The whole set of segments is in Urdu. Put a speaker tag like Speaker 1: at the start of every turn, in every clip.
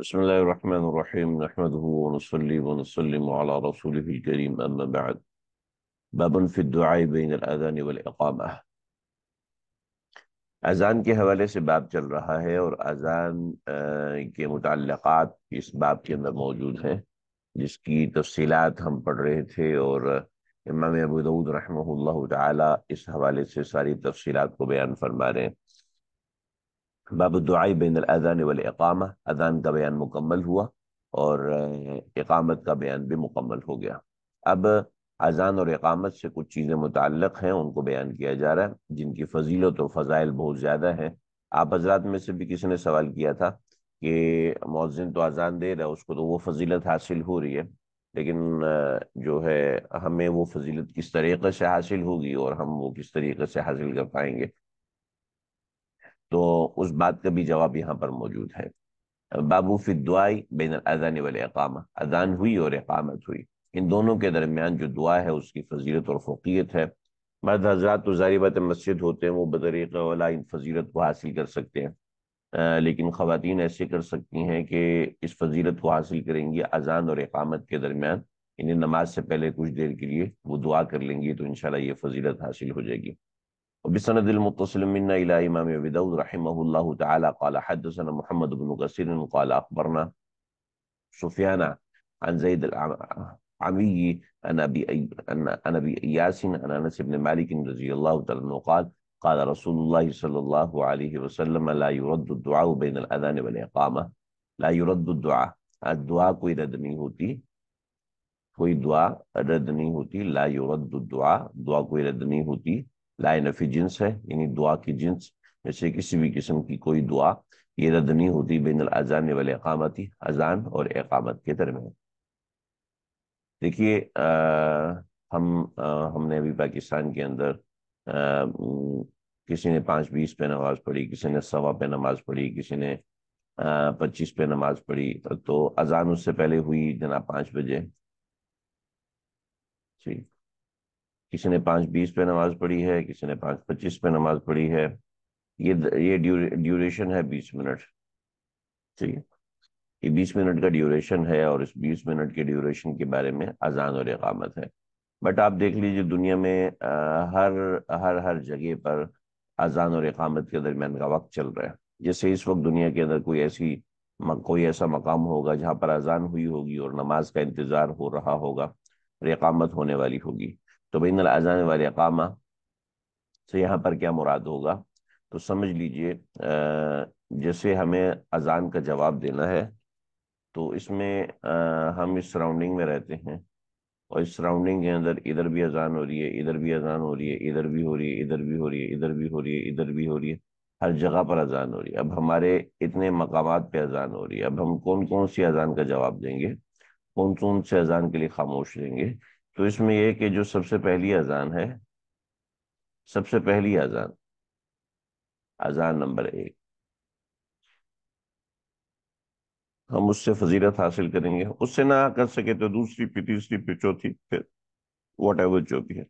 Speaker 1: بسم اللہ الرحمن الرحیم نحمده ونصلي ونسلم على رسوله الكريم اما بعد باب فی الدعاء بین الاذان والاقامہ اذان کے حوالے سے باب چل رہا ہے اور اذان کے متعلقات اس باب کے اندر موجود ہیں جس کی تفصیلات ہم پڑھ رہے تھے اور امام ابو دعود رحمہ اللہ تعالی اس حوالے سے ساری تفصیلات کو بیان فرما رہے ہیں باب الدعائی بین الاذان والاقامہ اذان کا بیان مکمل ہوا اور اقامت کا بیان بھی مکمل ہو گیا اب اذان اور اقامت سے کچھ چیزیں متعلق ہیں ان کو بیان کیا جا رہا ہے جن کی فضیلت اور فضائل بہت زیادہ ہیں آپ حضرات میں سے بھی کسی نے سوال کیا تھا کہ مؤذن تو اذان دے رہا ہے اس کو تو وہ فضیلت حاصل ہو رہی ہے لیکن جو ہے ہمیں وہ فضیلت کس طریقے سے حاصل ہوگی اور ہم وہ کس طریقے سے حاصل کر پائیں گے تو اس بات کا بھی جواب یہاں پر موجود ہے بابو فی دعائی بین الاذان والاقامہ اذان ہوئی اور اقامت ہوئی ان دونوں کے درمیان جو دعا ہے اس کی فضیلت اور فوقیت ہے مرد حضرات تو ظاہری بات مسجد ہوتے ہیں وہ بطریق اولا ان فضیلت کو حاصل کر سکتے ہیں لیکن خواتین ایسے کر سکتی ہیں کہ اس فضیلت کو حاصل کریں گی اذان اور اقامت کے درمیان انہیں یعنی نماز سے پہلے کچھ دیر کے لیے وہ دعا کر لیں گی تو انشاءاللہ یہ فضیلت حاصل ہو جائے گی وبسند المتصل منا إلى إمام أبي داود رحمه الله تعالى قال حدثنا محمد بن كثير قال أخبرنا سفيان عن زيد العمي أنا أبي أنا أبي إياس عن أنس بن مالك رضي الله تعالى عنه قال قال رسول الله صلى الله عليه وسلم لا يرد الدعاء بين الأذان والإقامة لا يرد الدعاء الدعاء كوي ردني هوتي كوي دعاء ردني هوتي لا يرد الدعاء دعاء كوي ردني هوتي لائن جنس ہے یعنی دعا کی جنس میں سے کسی بھی قسم کی کوئی دعا یہ رد نہیں ہوتی بین الازان والے اقامتی اذان اور اقامت کے درمیان دیکھیے ہم نے ابھی پاکستان کے اندر کسی نے پانچ بیس پہ نماز پڑھی کسی نے سوا پہ نماز پڑھی کسی نے پچیس پہ نماز پڑھی تو اذان اس سے پہلے ہوئی جناب پانچ بجے ٹھیک جی۔ کسی نے پانچ بیس پہ نماز پڑھی ہے کسی نے پانچ پچیس پہ نماز پڑھی ہے یہ یہ ڈیوریشن ہے بیس منٹ ٹھیک جی۔ ہے یہ بیس منٹ کا ڈیوریشن ہے اور اس بیس منٹ کے ڈیوریشن کے بارے میں اذان اور اقامت ہے بٹ آپ دیکھ لیجیے دنیا میں ہر ہر ہر جگہ پر اذان اور اقامت کے درمیان کا وقت چل رہا ہے جیسے اس وقت دنیا کے اندر کوئی ایسی کوئی ایسا مقام ہوگا جہاں پر اذان ہوئی ہوگی اور نماز کا انتظار ہو رہا ہوگا اور اقامت ہونے والی ہوگی تو بین الازان والے اقامہ تو یہاں پر کیا مراد ہوگا تو سمجھ لیجئے جیسے ہمیں اذان کا جواب دینا ہے تو اس میں ہم اس سراؤنڈنگ میں رہتے ہیں اور اس سراؤنڈنگ کے اندر ادھر بھی اذان ہو رہی ہے ادھر بھی اذان ہو رہی ہے ادھر بھی ہو رہی ہے ادھر بھی ہو رہی ہے ادھر بھی ہو رہی ہے ادھر بھی ہو رہی ہے ہر جگہ پر اذان ہو رہی ہے اب ہمارے اتنے مقامات پہ اذان ہو رہی ہے اب ہم کون کون سی اذان کا جواب دیں گے کون کون سی اذان کے لیے خاموش رہیں گے تو اس میں یہ کہ جو سب سے پہلی اذان ہے سب سے پہلی اذان اذان نمبر ایک ہم اس سے فضیلت حاصل کریں گے اس سے نہ کر سکے تو دوسری پھر تیسری پھر چوتھی پھر واٹ ایور جو بھی ہے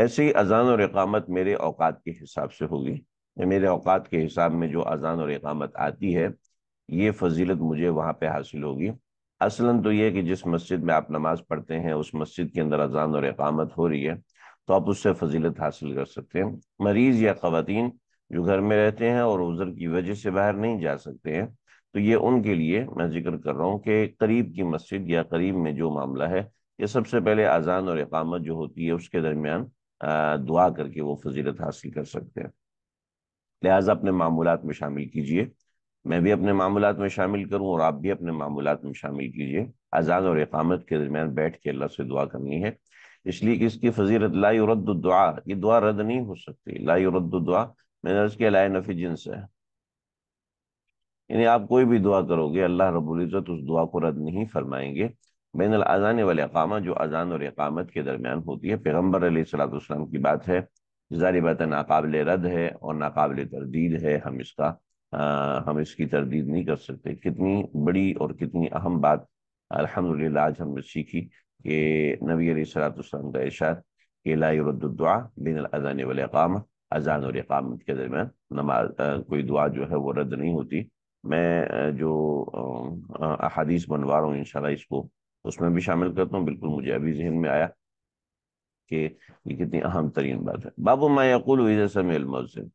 Speaker 1: ایسی اذان اور اقامت میرے اوقات کے حساب سے ہوگی یا میرے اوقات کے حساب میں جو اذان اور اقامت آتی ہے یہ فضیلت مجھے وہاں پہ حاصل ہوگی اصلاً تو یہ کہ جس مسجد میں آپ نماز پڑھتے ہیں اس مسجد کے اندر اذان اور اقامت ہو رہی ہے تو آپ اس سے فضیلت حاصل کر سکتے ہیں مریض یا خواتین جو گھر میں رہتے ہیں اور عذر کی وجہ سے باہر نہیں جا سکتے ہیں تو یہ ان کے لیے میں ذکر کر رہا ہوں کہ قریب کی مسجد یا قریب میں جو معاملہ ہے یہ سب سے پہلے اذان اور اقامت جو ہوتی ہے اس کے درمیان دعا کر کے وہ فضیلت حاصل کر سکتے ہیں لہٰذا اپنے معمولات میں شامل کیجیے میں بھی اپنے معاملات میں شامل کروں اور آپ بھی اپنے معاملات میں شامل کیجیے آزاد اور اقامت کے درمیان بیٹھ کے اللہ سے دعا کرنی ہے اس لیے کہ اس کی فضیرت لا یرد الدعا یہ دعا رد نہیں ہو سکتی لا الدعا میں نے اس کے نفی ہے یعنی آپ کوئی بھی دعا کرو گے اللہ رب العزت اس دعا کو رد نہیں فرمائیں گے بین الازان والاقامہ جو اذان اور اقامت کے درمیان ہوتی ہے پیغمبر علیہ السلام کی بات ہے ظاہر بات ناقابل رد ہے اور ناقابل تردید ہے ہم اس کا ہم اس کی تردید نہیں کر سکتے کتنی بڑی اور کتنی اہم بات الحمدللہ آج ہم نے سیکھی کہ نبی علیہ کا ارشاد کہ لا یرد الدعا بین الاذان والاقامہ اذان اقامت کے درمیان نماز کوئی دعا جو ہے وہ رد نہیں ہوتی میں جو احادیث بنوا رہا ہوں انشاءاللہ اس کو اس میں بھی شامل کرتا ہوں بالکل مجھے ابھی ذہن میں آیا کہ یہ کتنی اہم ترین بات ہے بابو ماقول سمع المؤذن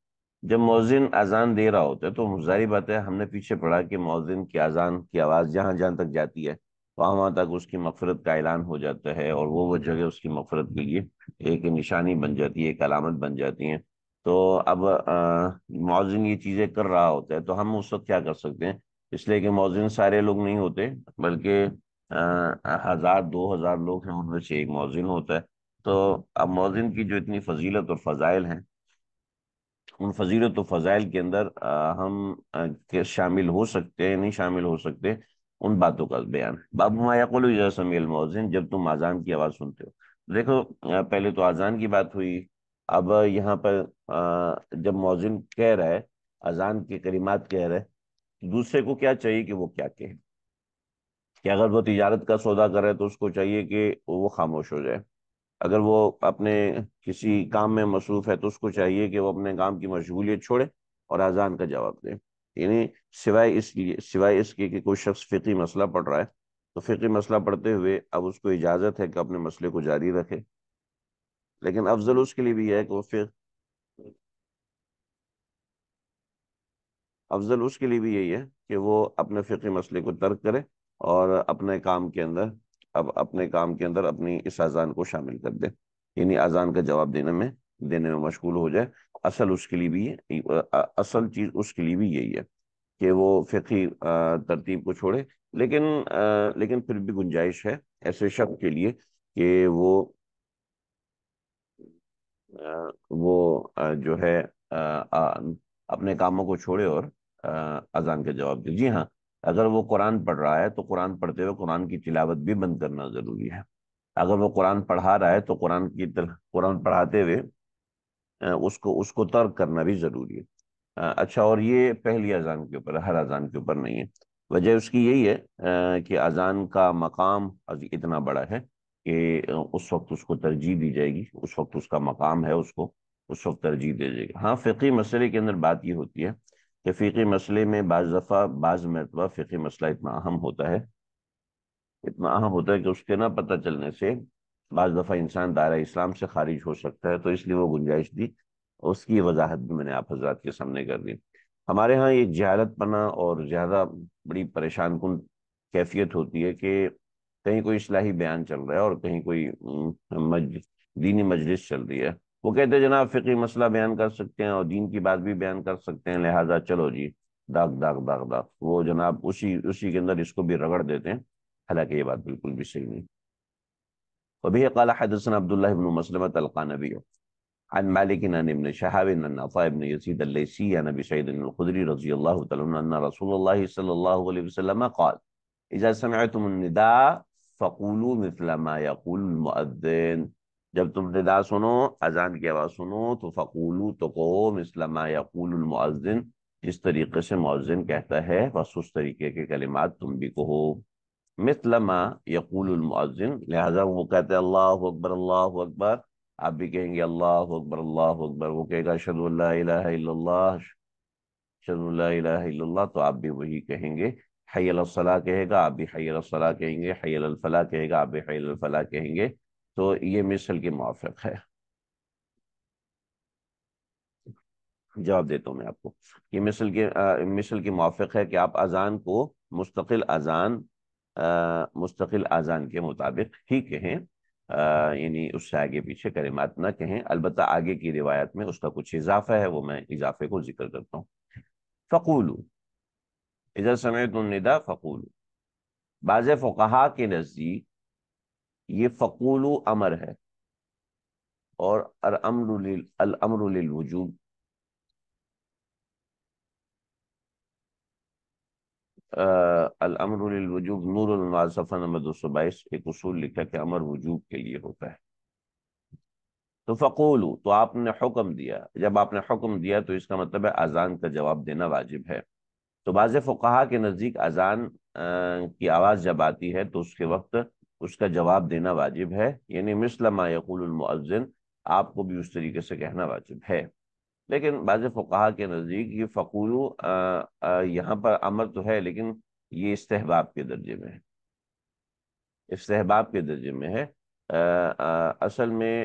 Speaker 1: جب مؤذن اذان دے رہا ہوتا ہے تو ظاہری بات ہے ہم نے پیچھے پڑھا کہ مؤذن کی اذان کی آواز جہاں جہاں تک جاتی ہے وہاں وہاں تک اس کی مغفرت کا اعلان ہو جاتا ہے اور وہ وہ جگہ اس کی مغفرت کے لیے ایک نشانی بن جاتی ہے ایک علامت بن جاتی ہیں تو اب مؤذن یہ چیزیں کر رہا ہوتا ہے تو ہم اس وقت کیا کر سکتے ہیں اس لیے کہ مؤذن سارے لوگ نہیں ہوتے بلکہ ہزار دو ہزار لوگ ہیں ان میں سے ایک مؤذن ہوتا ہے تو اب مؤذن کی جو اتنی فضیلت اور فضائل ہیں ان و فضائل کے اندر ہم شامل ہو سکتے ہیں نہیں شامل ہو سکتے ان باتوں کا بیان بابو ما یقول جیسا سمعیل مؤذن جب تم آزان کی آواز سنتے ہو دیکھو پہلے تو آزان کی بات ہوئی اب یہاں پر جب مؤذن کہہ رہا ہے اذان کے کریمات کہہ رہے دوسرے کو کیا چاہیے کہ وہ کیا کہیں کہ اگر وہ تجارت کا سودا کر رہے تو اس کو چاہیے کہ وہ خاموش ہو جائے اگر وہ اپنے کسی کام میں مصروف ہے تو اس کو چاہیے کہ وہ اپنے کام کی مشغولیت چھوڑے اور آزان کا جواب دے یعنی سوائے اس لیے سوائے اس کے کوئی شخص فقی مسئلہ پڑھ رہا ہے تو فقی مسئلہ پڑھتے ہوئے اب اس کو اجازت ہے کہ اپنے مسئلے کو جاری رکھے لیکن افضل اس کے لیے بھی ہے کہ وہ فقہ افضل اس کے لیے بھی یہی ہے کہ وہ اپنے فقی مسئلے کو ترک کرے اور اپنے کام کے اندر اب اپنے کام کے اندر اپنی اس اذان کو شامل کر دے یعنی اذان کا جواب دینے میں دینے میں مشغول ہو جائے اصل اس کے لیے بھی اصل چیز اس کے لیے بھی یہی ہے کہ وہ فقی ترتیب کو چھوڑے لیکن لیکن پھر بھی گنجائش ہے ایسے شخص کے لیے کہ وہ وہ جو ہے اپنے کاموں کو چھوڑے اور اذان کا جواب دے جی ہاں اگر وہ قرآن پڑھ رہا ہے تو قرآن پڑھتے ہوئے قرآن کی تلاوت بھی بند کرنا ضروری ہے اگر وہ قرآن پڑھا رہا ہے تو قرآن کی تل... قرآن پڑھاتے ہوئے اس کو اس کو ترک کرنا بھی ضروری ہے اچھا اور یہ پہلی اذان کے اوپر ہر اذان کے اوپر نہیں ہے وجہ اس کی یہی ہے کہ اذان کا مقام اتنا بڑا ہے کہ اس وقت اس کو ترجیح دی جائے گی اس وقت اس کا مقام ہے اس کو اس وقت ترجیح دے جائے گی ہاں فقی مسئلے کے اندر بات یہ ہوتی ہے کہ فقی مسئلے میں بعض دفعہ بعض مرتبہ فقی مسئلہ اتنا اہم ہوتا ہے اتنا اہم ہوتا ہے کہ اس کے نہ پتہ چلنے سے بعض دفعہ انسان دائرہ اسلام سے خارج ہو سکتا ہے تو اس لیے وہ گنجائش دی اس کی وضاحت بھی میں نے آپ حضرات کے سامنے کر دی ہمارے ہاں یہ جہالت پناہ اور زیادہ بڑی پریشان کن کیفیت ہوتی ہے کہ کہیں کوئی اصلاحی بیان چل رہا ہے اور کہیں کوئی دینی مجلس چل رہی ہے وہ کہتے جناب فقی مسئلہ بیان کر سکتے ہیں اور دین کی بات بھی بیان کر سکتے ہیں لہٰذا چلو جی داغ داغ داغ داغ وہ جناب اسی اسی کے اندر اس کو بھی رگڑ دیتے ہیں حالانکہ یہ بات بالکل بھی صحیح نہیں وہ بھی قال حدثنا عبداللہ بن مسلمہ تلقا عن مالک عن ابن شہاب ان نفا ابن یزید اللیسی عن نبی سعید ان الخدری رضی اللہ تعالیٰ ان رسول اللہ صلی اللہ علیہ وسلم قال اذا سمعتم النداء فقولوا مثل ما يقول المؤذن جب تم ندا سنو اذان کی آواز سنو تو فقول تو تقو مثلا یقول المعزن جس طریقے سے معزن کہتا ہے بس اس طریقے کے کلمات تم بھی کہو مثلما یقول المعزن لہذا وہ کہتے اللہ اکبر اللہ اکبر آپ بھی کہیں گے اللہ اکبر اللہ اکبر وہ کہے گا شد اللہ الہ الا اللہ اللہ اللہ الہ الا تو آپ بھی وہی کہیں گے حی الصلاح کہے گا آپ بھی حیل الصلاح کہیں گے حی الفلاح کہے گا آپ بھی حیل الفلاح کہیں گے تو یہ مثل کے موافق ہے جواب دیتا ہوں میں آپ کو یہ مثل کے مثل کے موافق ہے کہ آپ اذان کو مستقل اذان مستقل اذان کے مطابق ہی کہیں یعنی اس سے آگے پیچھے کرمات نہ کہیں البتہ آگے کی روایت میں اس کا کچھ اضافہ ہے وہ میں اضافے کو ذکر کرتا ہوں فقولو سمعت سمیت فقول بعض فقہا کے نزدیک یہ فقول امر ہے اور الامر للوجوب الامر للوجوب نور صفحہ نمبر دو سو بائیس ایک اصول لکھا کہ امر وجوب کے لیے ہوتا ہے تو فقولو تو آپ نے حکم دیا جب آپ نے حکم دیا تو اس کا مطلب ہے اذان کا جواب دینا واجب ہے تو بعض فقہا کے نزدیک اذان کی آواز جب آتی ہے تو اس کے وقت اس کا جواب دینا واجب ہے یعنی مثل ما یقول المعزن آپ کو بھی اس طریقے سے کہنا واجب ہے لیکن بعض فقہ کے نزدیک یہ فقول یہاں پر امر تو ہے لیکن یہ استحباب کے درجے میں ہے استحباب کے درجے میں ہے اصل میں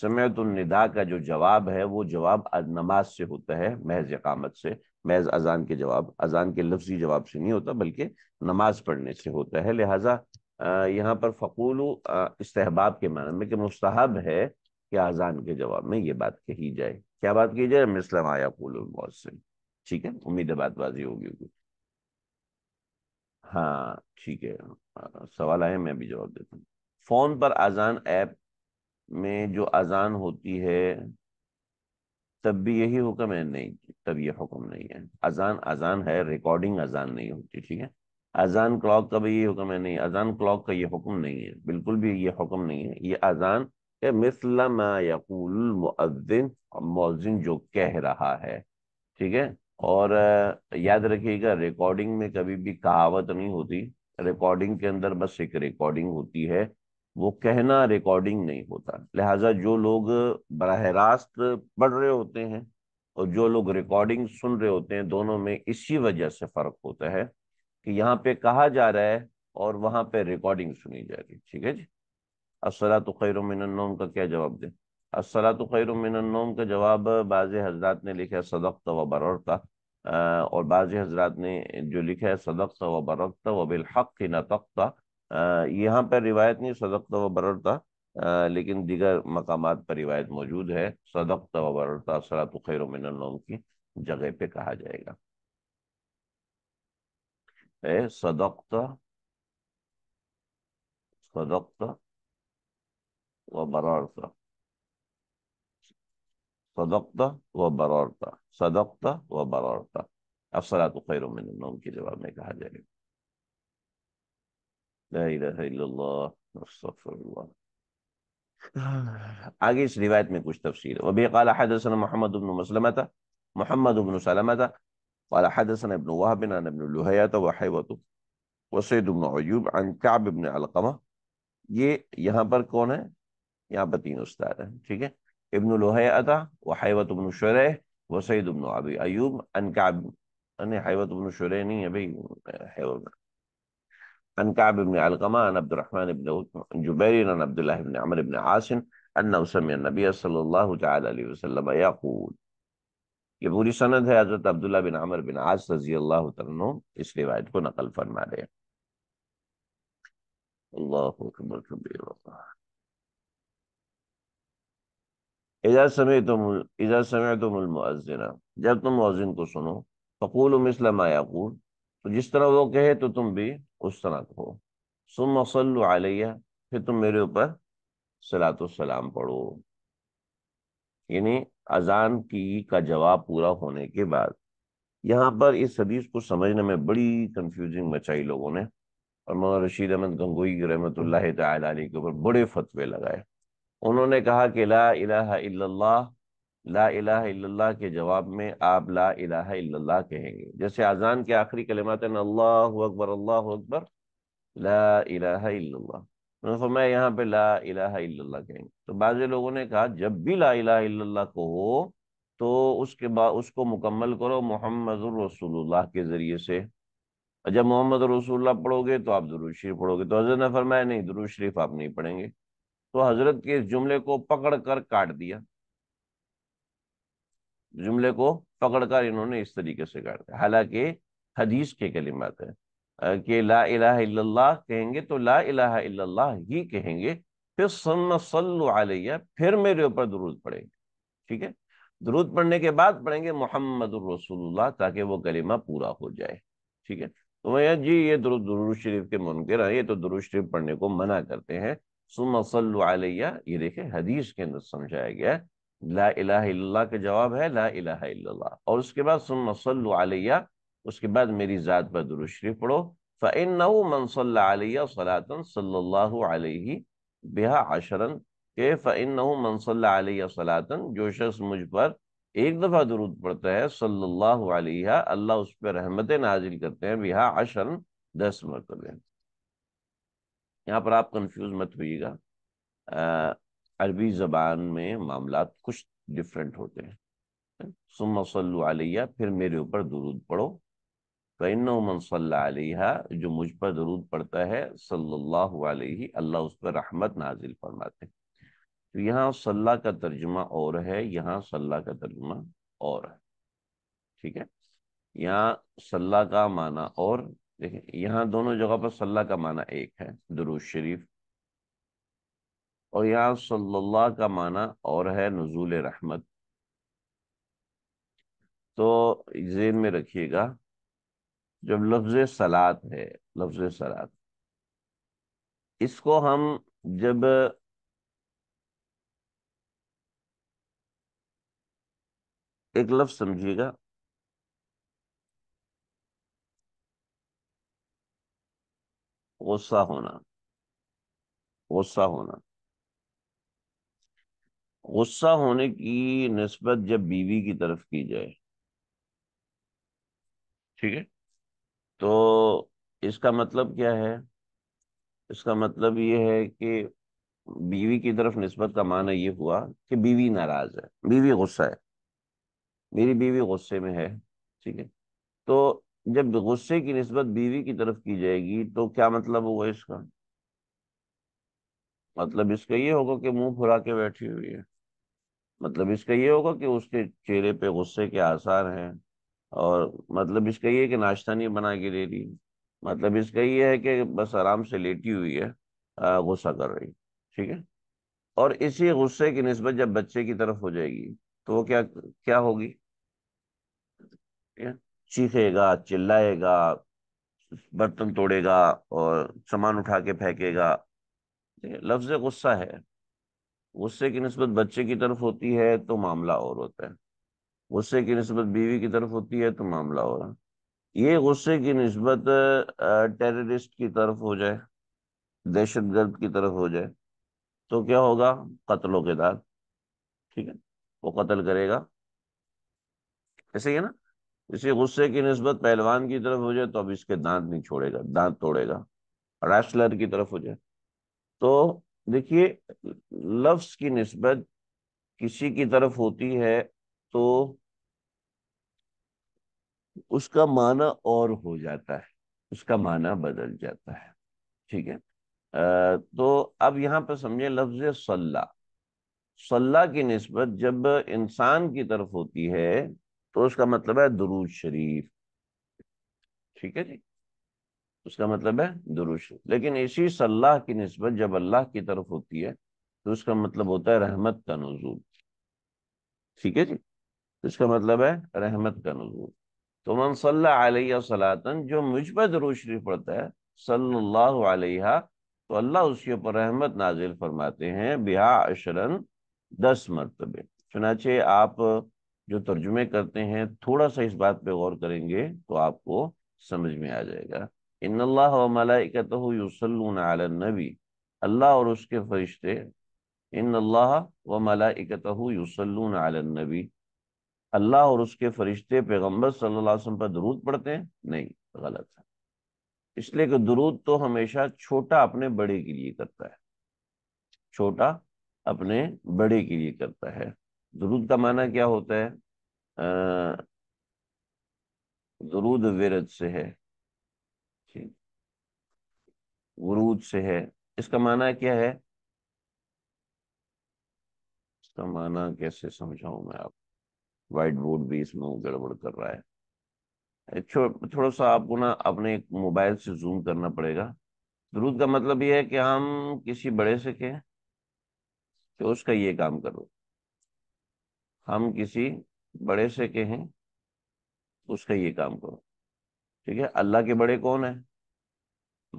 Speaker 1: سمیت الندا کا جو جواب ہے وہ جواب نماز سے ہوتا ہے محض اقامت سے محض اذان کے جواب اذان کے لفظی جواب سے نہیں ہوتا بلکہ نماز پڑھنے سے ہوتا ہے لہٰذا یہاں پر فقول استحباب کے معنی میں کہ مستحب ہے کہ اذان کے جواب میں یہ بات کہی جائے کیا بات کہی جائے مسلم آیا قول الموسم ٹھیک ہے امید بات بازی ہوگی ہاں ٹھیک ہے سوال آئے میں بھی جواب دیتا ہوں فون پر اذان ایپ میں جو اذان ہوتی ہے تب بھی یہی حکم ہے نہیں تب یہ حکم نہیں ہے اذان اذان ہے ریکارڈنگ اذان نہیں ہوتی ٹھیک ہے اذان کلاک کا بھی یہ حکم ہے نہیں اذان کلاک کا یہ حکم نہیں ہے بالکل بھی یہ حکم نہیں ہے یہ اذان کہ یقول المؤذن مؤذن جو کہہ رہا ہے ٹھیک ہے اور یاد رکھیے گا ریکارڈنگ میں کبھی بھی کہاوت نہیں ہوتی ریکارڈنگ کے اندر بس ایک ریکارڈنگ ہوتی ہے وہ کہنا ریکارڈنگ نہیں ہوتا لہٰذا جو لوگ براہ راست پڑھ رہے ہوتے ہیں اور جو لوگ ریکارڈنگ سن رہے ہوتے ہیں دونوں میں اسی وجہ سے فرق ہوتا ہے کہ یہاں پہ کہا جا رہا ہے اور وہاں پہ ریکارڈنگ سنی جا رہی ٹھیک ہے جی اصلاۃ خیر من النوم کا کیا جواب دیں اصلاۃ خیر من النوم کا جواب بعض حضرات نے لکھا صدق و برڑتا اور بعض حضرات نے جو لکھا ہے صدق و برقتہ و بالحق نہ یہاں پہ روایت نہیں صدق و برڑتا لیکن دیگر مقامات پر روایت موجود ہے صدق و برڑتا اصلاۃ خیر من النوم کی جگہ پہ کہا جائے گا ايه صدقت صدقت وبررت صدقت وبررت صدقت وبررت الصلاة خير من النوم كده ما حاجة لا إله إلا الله أستغفر الله أجلس رواية من كوش تفسير وبه قال حدثنا محمد بن مسلمة محمد بن سلمة قال حدثنا ابن وهب عن ابن لهيات وحيوته وسيد بن عيوब عن كعب بن علقمة ये यहाँ पर कौन है यहाँ पर तीन उस्ताद हैं ठीक है इब्न लोहयाता व हैवत इब्न शुरह व सईद इब्न अबी अयूब अन काब अने हैवत इब्न शुरह नहीं عن كعب بن علقمة عن عبد الرحمن بن جبير عن عبد الله بن عمرو بن عاص أنه سمع النبي صلى الله تعالى عليه وسلم يقول یہ پوری سند ہے حضرت عبداللہ بن عمر بن عاص رضی اللہ عنہ اس روایت کو نقل فرما رہے ہیں اللہ اکبر کبیر اذا سمعتم اذا سمعتم المؤذن جب تم مؤذن کو سنو فقول تو جس طرح وہ کہے تو تم بھی اس طرح کہو صلوا علیہ پھر تم میرے اوپر و سلام پڑھو یعنی اذان کی کا جواب پورا ہونے کے بعد یہاں پر اس حدیث کو سمجھنے میں بڑی کنفیوزنگ مچائی لوگوں نے اور مولانا رشید احمد گنگوئی رحمت رحمۃ اللّہ علیہ کے اوپر بڑے فتوے لگائے انہوں نے کہا کہ لا الہ الا اللہ لا الہ الا اللہ کے جواب میں آپ لا الہ الا اللہ کہیں گے جیسے اذان کے آخری کلمات ہیں اللہ اکبر اللہ اکبر لا الہ الا اللہ میں یہاں پہ لا الہ الا اللہ کہیں گے تو بعض لوگوں نے کہا جب بھی لا الہ الا اللہ کو ہو تو اس کے بعد اس کو مکمل کرو محمد الرسول اللہ کے ذریعے سے جب محمد الرسول اللہ پڑھو گے تو آپ شریف پڑھو گے تو حضرت نے فرمایا نہیں شریف آپ نہیں پڑھیں گے تو حضرت کے اس جملے کو پکڑ کر کاٹ دیا جملے کو پکڑ کر انہوں نے اس طریقے سے کاٹ دیا حالانکہ حدیث کے کلمات ہیں کہ لا الہ الا اللہ کہیں گے تو لا الہ الا اللہ ہی کہیں گے پھر صلو علیہ پھر میرے اوپر درود پڑھیں گے ٹھیک ہے درود پڑھنے کے بعد پڑھیں گے محمد الرسول اللہ تاکہ وہ کلمہ پورا ہو جائے ٹھیک ہے تو میں جی یہ درود درود شریف کے منکر ہیں یہ تو درود شریف پڑھنے کو منع کرتے ہیں سم علیہ یہ دیکھیں حدیث کے اندر سمجھایا گیا ہے لا الہ الا اللہ کا جواب ہے لا الہ الا اللہ اور اس کے بعد سم صلو علیہ اس کے بعد میری ذات پر شریف پڑھو فَإِنَّهُ مَنْ صَلَّ عَلَيَّ صَلَاةً صَلَّ صلی عَلَيْهِ علیہ عَشَرًا عشرن کے فعن نعو منص اللہ علیہ صلاطن مجھ پر ایک دفعہ درود پڑھتا ہے صلی اللہ علیہ اللہ اس پہ رحمت نازل کرتے ہیں بِهَا عَشَرًا دس مرتبہ یہاں پر آپ کنفیوز مت ہوئیے گا عربی زبان میں معاملات کچھ ڈیفرنٹ ہوتے ہیں سُمَّ صَلُّ عَلَيَّ علیہ پھر میرے اوپر درود پڑھو فَإِنَّهُ مَنْ صَلَّ عَلَيْهَا جو مجھ پر ضرور پڑتا ہے صلی اللہ علیہ اللہ اس پر رحمت نازل فرماتے ہیں یہاں صلی اللہ کا ترجمہ اور ہے یہاں صلی اللہ کا ترجمہ اور ہے ٹھیک ہے یہاں صلی کا معنی اور دیکھیں یہاں دونوں جگہ پر صلی کا معنی ایک ہے درود شریف اور یہاں صلی اللہ کا معنی اور ہے نزول رحمت تو ذہن میں رکھیے گا جب لفظ سلاد ہے لفظ سلاد اس کو ہم جب ایک لفظ سمجھیے گا غصہ ہونا غصہ ہونا غصہ ہونے کی نسبت جب بیوی کی طرف کی جائے ٹھیک ہے تو اس کا مطلب کیا ہے اس کا مطلب یہ ہے کہ بیوی کی طرف نسبت کا معنی یہ ہوا کہ بیوی ناراض ہے بیوی غصہ ہے میری بیوی غصے میں ہے ٹھیک ہے تو جب غصے کی نسبت بیوی کی طرف کی جائے گی تو کیا مطلب ہوگا اس کا مطلب اس کا یہ ہوگا کہ منہ پھرا کے بیٹھی ہوئی ہے مطلب اس کا یہ ہوگا کہ اس کے چہرے پہ غصے کے آثار ہیں اور مطلب اس کا یہ کہ ناشتہ نہیں بنا کے دے رہی مطلب اس کا یہ ہے کہ بس آرام سے لیٹی ہوئی ہے غصہ کر رہی ٹھیک ہے اور اسی غصے کی نسبت جب بچے کی طرف ہو جائے گی تو وہ کیا کیا ہوگی چیخے گا چلائے گا برتن توڑے گا اور سامان اٹھا کے پھینکے گا لفظ غصہ ہے غصے کی نسبت بچے کی طرف ہوتی ہے تو معاملہ اور ہوتا ہے غصے کی نسبت بیوی کی طرف ہوتی ہے تو معاملہ ہو رہا یہ غصے کی نسبت ٹیررسٹ کی طرف ہو جائے دہشت گرد کی طرف ہو جائے تو کیا ہوگا قتل و ٹھیک ہے وہ قتل کرے گا ایسے ہی نا اسی غصے کی نسبت پہلوان کی طرف ہو جائے تو اب اس کے دانت نہیں چھوڑے گا دانت توڑے گا ریسلر کی طرف ہو جائے تو دیکھیے لفظ کی نسبت کسی کی طرف ہوتی ہے تو اس کا معنی اور ہو جاتا ہے اس کا معنی بدل جاتا ہے ٹھیک ہے تو اب یہاں پہ سمجھے لفظ صلاح صلاح کی نسبت جب انسان کی طرف ہوتی ہے تو اس کا مطلب ہے شریف ٹھیک ہے جی اس کا مطلب ہے دروش شریف لیکن اسی صلاح کی نسبت جب اللہ کی طرف ہوتی ہے تو اس کا مطلب ہوتا ہے رحمت کا نزول ٹھیک ہے جی اس کا مطلب ہے رحمت کا نزول تو من صلی اللہ علیہ سلاطن جو مجھ پر شریف پڑتا ہے صلی اللہ علیہ تو اللہ اس کے اوپر رحمت نازل فرماتے ہیں بہا عشرن دس مرتبے چنانچہ آپ جو ترجمے کرتے ہیں تھوڑا سا اس بات پہ غور کریں گے تو آپ کو سمجھ میں آ جائے گا ان اللہ و ملائکتہ علی النبی اللہ اور اس کے فرشتے ان اللہ و ملائکتہ علی النبی اللہ اور اس کے فرشتے پیغمبر صلی اللہ علیہ وسلم پر درود پڑھتے ہیں نہیں غلط ہے اس لیے کہ درود تو ہمیشہ چھوٹا اپنے بڑے کے لیے کرتا ہے چھوٹا اپنے بڑے کے لیے کرتا ہے درود کا معنی کیا ہوتا ہے درود ورد سے ہے ورود سے ہے اس کا معنی کیا ہے اس کا معنی کیسے سمجھاؤں میں آپ کو وائٹ بورڈ بھی اس میں گڑبڑ کر رہا ہے تھوڑا سا آپ کو نا اپنے موبائل سے زوم کرنا پڑے گا درود کا مطلب یہ ہے کہ ہم کسی بڑے سے کہیں کہ اس کا یہ کام کرو ہم کسی بڑے سے کہیں اس کا یہ کام کرو ٹھیک ہے اللہ کے بڑے کون ہیں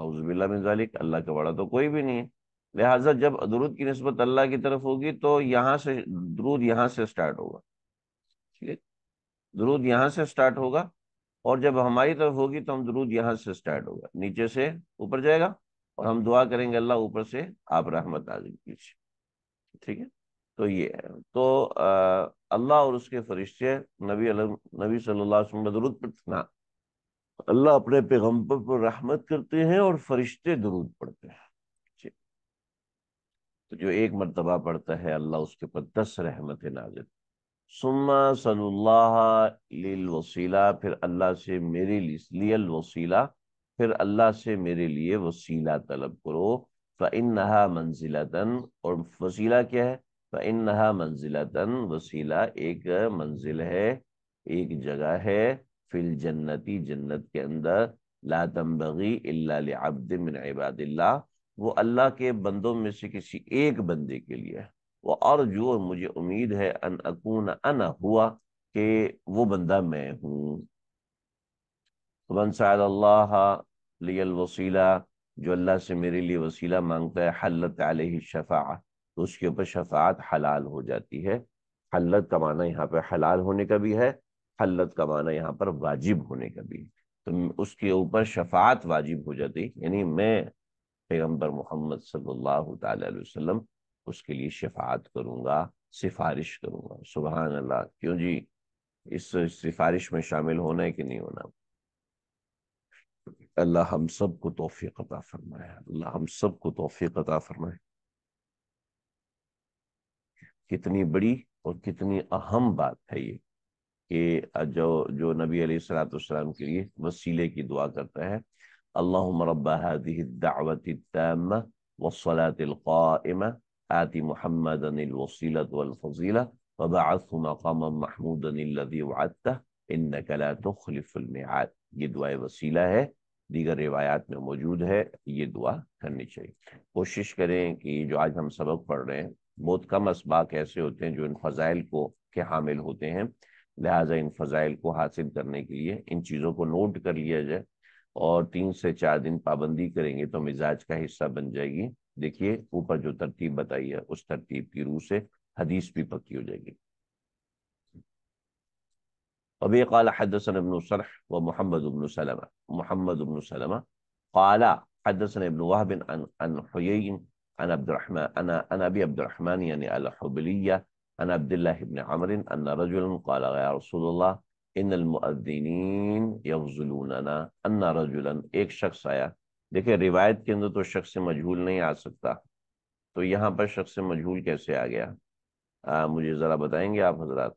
Speaker 1: نوز بلّہ ذالک اللہ کا بڑا تو کوئی بھی نہیں ہے لہٰذا جب درود کی نسبت اللہ کی طرف ہوگی تو یہاں سے درود یہاں سے سٹارٹ ہوگا درود یہاں سے سٹارٹ ہوگا اور جب ہماری طرف ہوگی تو ہم درود یہاں سے سٹارٹ ہوگا نیچے سے اوپر جائے گا اور ہم دعا کریں گے اللہ اوپر سے آپ رحمت نازل کیجیے ٹھیک ہے تو یہ ہے تو اللہ اور اس کے فرشتے نبی نبی صلی اللہ علیہ وسلم درود پڑھنا اللہ اپنے پیغمبر پر رحمت کرتے ہیں اور فرشتے درود پڑھتے ہیں جی۔ تو جو ایک مرتبہ پڑھتا ہے اللہ اس کے اوپر دس رحمت نازل سما صلی اللہ للوسیلہ پھر اللہ سے میرے لیے الوسیلہ پھر اللہ سے میرے لیے وسیلہ طلب کرو فنہا منزلہ تَن اور وسیلہ کیا ہے فنہا منزلہ تَن وسیلہ ایک منزل ہے ایک جگہ ہے فل جنتی جنت کے اندر تنبغی اللہ لعبد من عباد اللہ وہ اللہ کے بندوں میں سے کسی ایک بندے کے لیے ہے اور جو مجھے امید ہے انا ہوا کہ وہ بندہ میں ہوں اللہ جو اللہ سے میرے لیے وسیلہ مانگتا ہے حلت علیہ تو اس کے اوپر شفاعت حلال ہو جاتی ہے حلت معنی یہاں پہ حلال ہونے کا بھی ہے حلت معنی یہاں پر واجب ہونے کا بھی تو اس کے اوپر شفاعت واجب ہو جاتی یعنی میں پیغمبر محمد صلی اللہ علیہ وسلم اس کے لیے شفاعت کروں گا سفارش کروں گا سبحان اللہ کیوں جی اس سفارش میں شامل ہونا ہے کہ نہیں ہونا اللہ ہم سب کو توفیق عطا فرمائے اللہ ہم سب کو توفیق عطا فرمائے کتنی بڑی اور کتنی اہم بات ہے یہ کہ جو جو نبی علیہ السلاۃ السلام کے لیے وسیلے کی دعا کرتا ہے اللہم رب هذه الدعوة التامة والصلاة القائمة آتی محمد تخلف المیعاد یہ محمود وسیلہ ہے دیگر روایات میں موجود ہے یہ دعا کرنی چاہیے کوشش کریں کہ جو آج ہم سبق پڑھ رہے ہیں بہت کم اسباق ایسے ہوتے ہیں جو ان فضائل کو کے حامل ہوتے ہیں لہٰذا ان فضائل کو حاصل کرنے کے لیے ان چیزوں کو نوٹ کر لیا جائے اور تین سے چار دن پابندی کریں گے تو مزاج کا حصہ بن جائے گی دیکھیے اوپر جو ترتیب بتائی ہے اس ترتیب کی روح سے حدیث بھی پکی ہو جائے گی ابھی قال ابن سرح و محمد ابن سلمہ سلمہ محمد ابن ابن قال قال عن عن عن عن عبد عبد عبد الرحمن الرحمن انا انا الله الله بن ان ان ان يا رسول المؤذنين يغزلوننا رجلا ایک شخص آیا دیکھیں روایت کے اندر تو شخص مجھول نہیں آ سکتا تو یہاں پر شخص مجھول کیسے آ گیا مجھے ذرا بتائیں گے آپ حضرات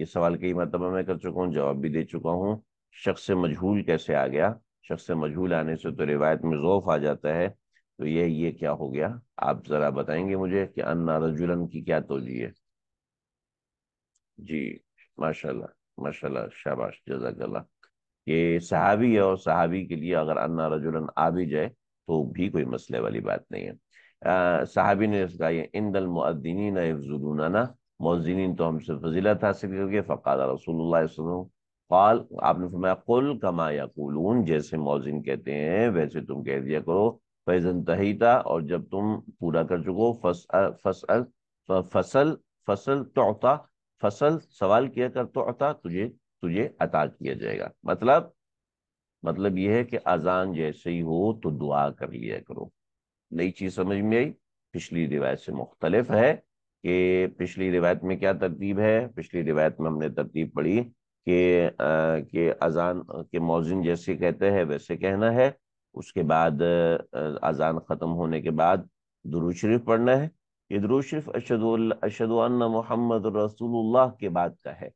Speaker 1: یہ سوال کئی مرتبہ میں کر چکا ہوں جواب بھی دے چکا ہوں شخص مجھول کیسے آ گیا شخص مجھول آنے سے تو روایت میں ضعف آ جاتا ہے تو یہ یہ کیا ہو گیا آپ ذرا بتائیں گے مجھے کہ انا رجلن کی کیا توجہ جی ماشاء اللہ ماشاء اللہ شاباش جزاک اللہ کہ صحابی ہے اور صحابی کے لیے اگر انا رجلن آ بھی جائے تو بھی کوئی مسئلے والی بات نہیں ہے صحابی نے اس کہا یہ اند مؤذنین تو ہم سے فضیلت حاصل کر کے فقال رسول اللہ صلی اللہ علیہ وسلم قال آپ نے فرمایا قل کما یا جیسے مؤذن کہتے ہیں ویسے تم کہہ دیا کرو فیضن انتہیتا اور جب تم پورا کر چکو فصل فصل تو فصل سوال کیا کر تعطا تجھے تجھے عطا کیا جائے گا مطلب مطلب یہ ہے کہ اذان جیسے ہی ہو تو دعا کر لیا کرو نئی چیز سمجھ میں آئی پچھلی روایت سے مختلف ہے کہ پچھلی روایت میں کیا ترتیب ہے پچھلی روایت میں ہم نے ترتیب پڑھی کہ اذان کے موزن جیسے کہتے ہیں ویسے کہنا ہے اس کے بعد اذان ختم ہونے کے بعد درود شریف پڑھنا ہے یہ درود شریف اشد اللہ اشد محمد رسول اللہ کے بعد کا ہے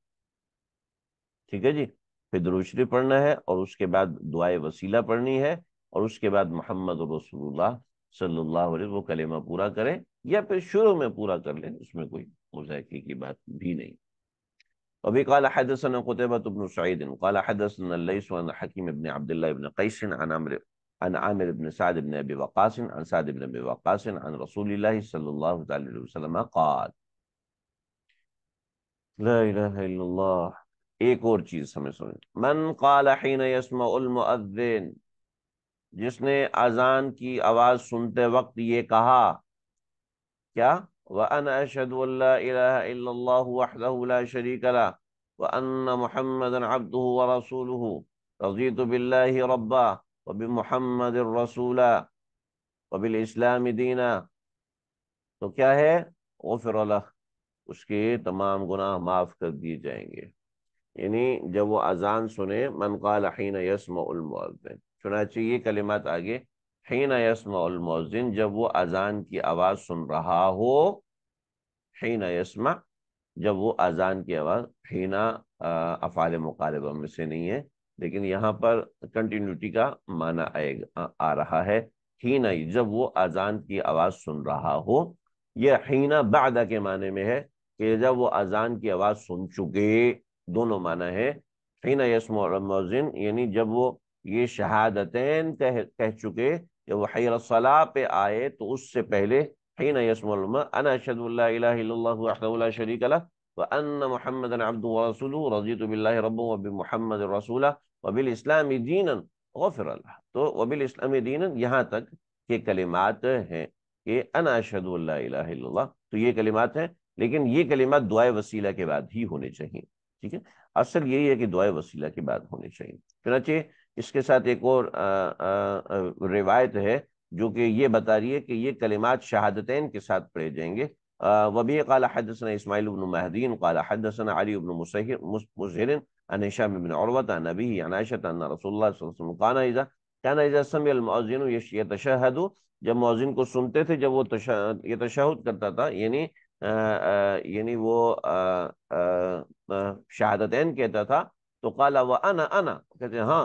Speaker 1: ٹھیک ہے جی پھر دروشری پڑھنا ہے اور اس کے بعد دعائے وسیلہ پڑھنی ہے اور اس کے بعد محمد رسول اللہ صلی اللہ علیہ وسلم وہ کلمہ پورا کریں یا پھر شروع میں پورا کر لیں اس میں کوئی مذاکی کی بات بھی نہیں وبه قال حدثنا قتيبة بن سعيد قال حدثنا الليث عن حكيم بن عبد الله بن قيس عن عامر عن عامر بن سعد بن ابي وقاص عن سعد بن ابي وقاص عن رسول الله صلى الله عليه وسلم قال لا اله الا الله ایک اور چیز ہمیں سنیں من قال حین یسمع المؤذن جس نے اذان کی آواز سنتے وقت یہ کہا کیا وَأَنَا أَشْهَدُ وَاللَّا إِلَهَ إِلَّا اللَّهُ وَحْدَهُ لَا شَرِيكَ لَا وَأَنَّ مُحَمَّدًا عَبْدُهُ وَرَسُولُهُ رَضِيتُ بِاللَّهِ رَبَّا وَبِمُحَمَّدِ الرَّسُولَ وَبِالْإِسْلَامِ دِينَ تو کیا ہے غفر اللہ اس کے تمام گناہ معاف کر دی جائیں گے یعنی جب وہ اذان من قال حین یسم المؤذن چنانچہ یہ کلمات آگے حین یسمع المؤذن جب وہ اذان کی آواز سن رہا ہو حین یسمع جب وہ اذان کی آواز حین افعال مقالبہ میں سے نہیں ہے لیکن یہاں پر کنٹینیوٹی کا معنی آئے گا آ رہا ہے کین جب وہ اذان کی آواز سن رہا ہو یہ حین بعد کے معنی میں ہے کہ جب وہ اذان کی آواز سن چکے دونوں معنی ہے حین یسمع المؤذن یعنی جب وہ یہ شہادتین کہہ چکے وہ حیر پہ آئے تو اس سے پہلے حین حینسم علم ان ارشد اللہ لا شریک وان محمد رضیۃ محمد رسول دینا غفر اللہ تو وبالاسلام دینا یہاں تک یہ کلمات ہیں کہ ان ارشد اللہ تو یہ کلمات ہیں لیکن یہ کلمات دعائے وسیلہ کے بعد ہی ہونے چاہیے ٹھیک ہے ہے ہے اصل یہی کہ دعائے وسیلہ کی بات چاہیے چنانچہ اس کے ساتھ ایک اور روایت جو کہ یہ بتا رہی ہے کہ یہ کلمات شہادتین کے ساتھ پڑھے جائیں گے محدید عن عائشة أن رسول کو سنتے تھے جب وہ تشہد کرتا تھا یعنی یعنی وہ شہادتین کہتا تھا تو قالا انا کہتے ہاں،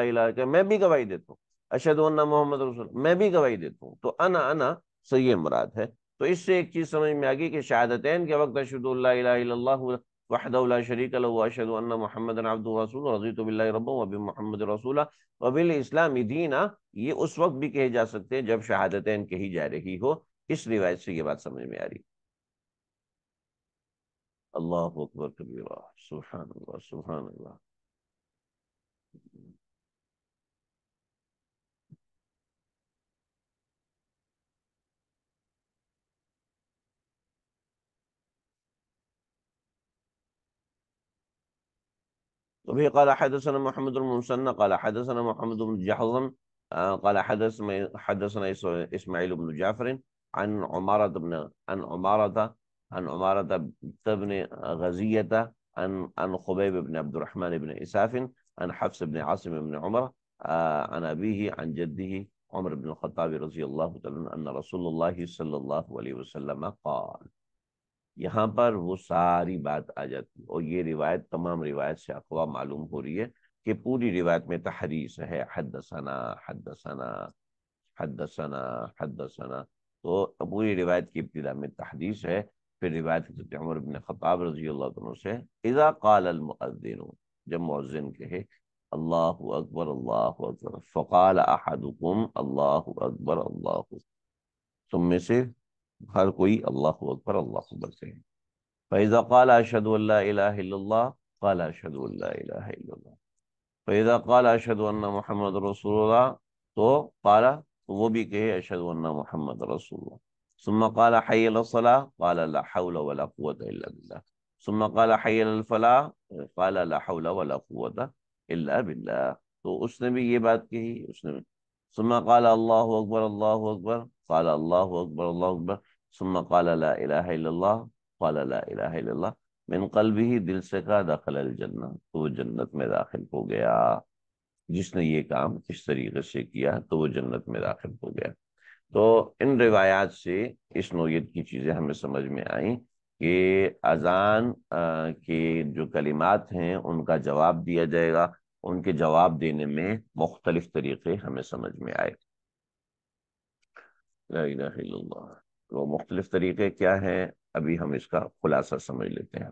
Speaker 1: الہ کہ میں بھی گواہی دیتا ہوں انہ محمد رسول میں بھی گواہی دیتا ہوں تو انا انا صحیح مراد ہے تو اس سے ایک چیز سمجھ میں آگی کہ شہادتین کے وقت اشد اللہ الا اللہ وحدہ لا شریک لہو اشہدو انہ محمد باللہ رب و وبی محمد رسول و بالاسلام ادینا یہ اس وقت بھی کہے جا سکتے ہیں جب شہادتین کہی جا رہی ہو اس روایت سے یہ بات سمجھ میں آ رہی اللہ اکبر कबीरा سبحان اللہ سبحان اللہ وبه قال حدثنا محمد المنسن قال حدثنا محمد بن جحظم قال حدث حدثنا إسماعيل بن جعفر عن عمارة بن عن عمارة عن عمارة بن غزية عن عن خبيب بن عبد الرحمن بن إساف عن حفص بن عاصم بن عمر آه، عن أبيه عن جده عمر بن الخطاب رضي الله تعالی ان رسول الله صلى الله عليه وسلم قال یہاں پر وہ ساری بات آ جاتی اور یہ روایت تمام روایت سے اقوا معلوم ہو رہی ہے کہ پوری روایت میں تحریص ہے حدثنا حدثنا حدثنا حدثنا تو پوری روایت کی ابتدا میں تحدیث ہے پھر روایت حضرت عمر بن خطاب رضی اللہ عنہ سے اذا قال المؤذن جب مؤذن کہے اللہ اکبر اللہ اکبر فقال احدکم اللہ اکبر اللہ اکبر تم میں سے ہر کوئی اللہ اکبر اللہ اکبر سے فاذا قال اشهد ان لا اله الا الله قال اشهد ان لا اله الا الله فاذا قال اشهد ان محمد رسول الله تو قال تو وہ بھی کہے کہ اللہ محمد رسول اللہ قال قال لا حول ولا الا ثمال ثم قال حی الفلاح قال لا حول ولا قوت الا بلّہ تو اس نے بھی یہ بات کہی اس نے قال اللہ اکبر اللہ اکبر قال اللہ اکبر اللہ اکبر قال لا ثمال الا اللّہ قال لا اللّہ الا نے من بھی دل سے کہا دخل الجنہ تو وہ جنت میں داخل ہو گیا جس نے یہ کام اس طریقے سے کیا تو وہ جنت میں داخل ہو گیا تو ان روایات سے اس نوعیت کی چیزیں ہمیں سمجھ میں آئیں کہ اذان کے جو کلمات ہیں ان کا جواب دیا جائے گا ان کے جواب دینے میں مختلف طریقے ہمیں سمجھ میں آئے لا الہ الا اللہ تو مختلف طریقے کیا ہیں ابھی ہم اس کا خلاصہ سمجھ لیتے ہیں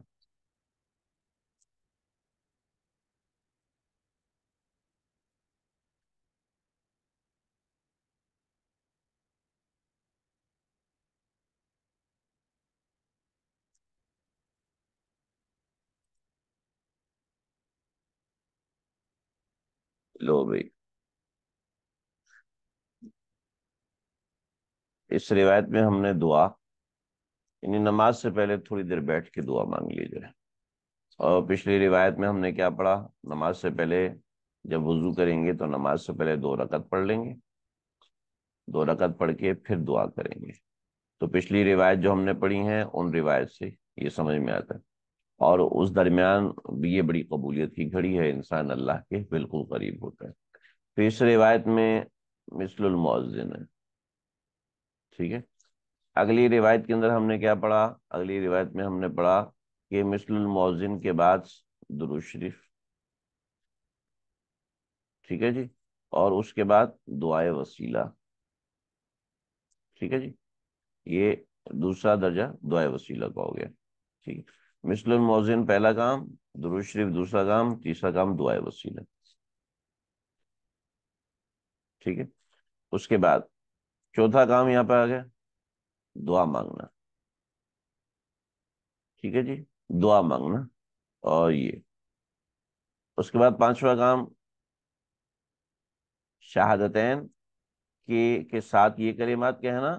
Speaker 1: لو بھائی اس روایت میں ہم نے دعا یعنی نماز سے پہلے تھوڑی دیر بیٹھ کے دعا مانگ لیجیے اور پچھلی روایت میں ہم نے کیا پڑھا نماز سے پہلے جب وضو کریں گے تو نماز سے پہلے دو رکعت پڑھ لیں گے دو رکعت پڑھ کے پھر دعا کریں گے تو پچھلی روایت جو ہم نے پڑھی ہیں ان روایت سے یہ سمجھ میں آتا ہے اور اس درمیان یہ بڑی قبولیت کی گھڑی ہے انسان اللہ کے بالکل قریب ہوتا ہے پھر اس روایت میں مثل المعزن ہے ٹھیک ہے اگلی روایت کے اندر ہم نے کیا پڑھا اگلی روایت میں ہم نے پڑھا کہ مثل المعزن کے بعد شریف ٹھیک ہے جی اور اس کے بعد دعائے وسیلہ ٹھیک ہے جی یہ دوسرا درجہ دعائے وسیلہ کا ہو گیا ٹھیک ہے مثل الموزن پہلا کام دروش شریف دوسرا کام تیسرا کام دعائے وسیلہ ٹھیک ہے اس کے بعد چوتھا کام یہاں پہ آ گیا دعا مانگنا ٹھیک ہے جی دعا مانگنا اور یہ اس کے بعد پانچواں کام شہادتین کے ساتھ یہ کلمات کہنا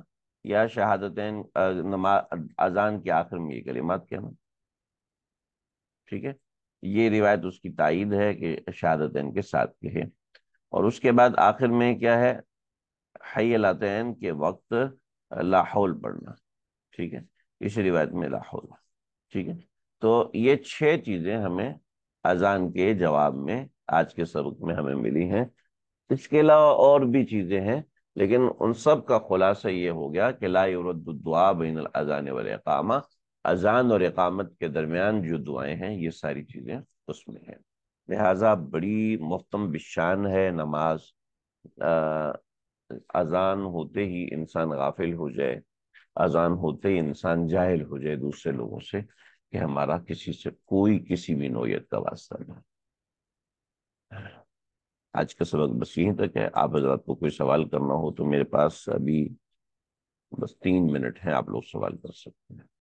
Speaker 1: یا شہادتین اذان کے آخر میں یہ کلمات کہنا ٹھیک ہے یہ روایت اس کی تائید ہے کہ شہادتین کے ساتھ اور اس کے بعد آخر میں کیا ہے حی الین کے وقت لاحول پڑھنا ٹھیک ہے اس روایت میں لاحول ٹھیک ہے تو یہ چھ چیزیں ہمیں اذان کے جواب میں آج کے سبق میں ہمیں ملی ہیں اس کے علاوہ اور بھی چیزیں ہیں لیکن ان سب کا خلاصہ یہ ہو گیا کہ لا الدعا بین الاذان والاقامہ اذان اور اقامت کے درمیان جو دعائیں ہیں یہ ساری چیزیں اس میں ہیں لہٰذا بڑی محتم بشان ہے نماز اذان ہوتے ہی انسان غافل ہو جائے اذان ہوتے ہی انسان جاہل ہو جائے دوسرے لوگوں سے کہ ہمارا کسی سے کوئی کسی بھی نوعیت کا واسطہ نہ آج کا سبق بس یہیں تک ہے آپ حضرات کو کوئی سوال کرنا ہو تو میرے پاس ابھی بس تین منٹ ہیں آپ لوگ سوال کر سکتے ہیں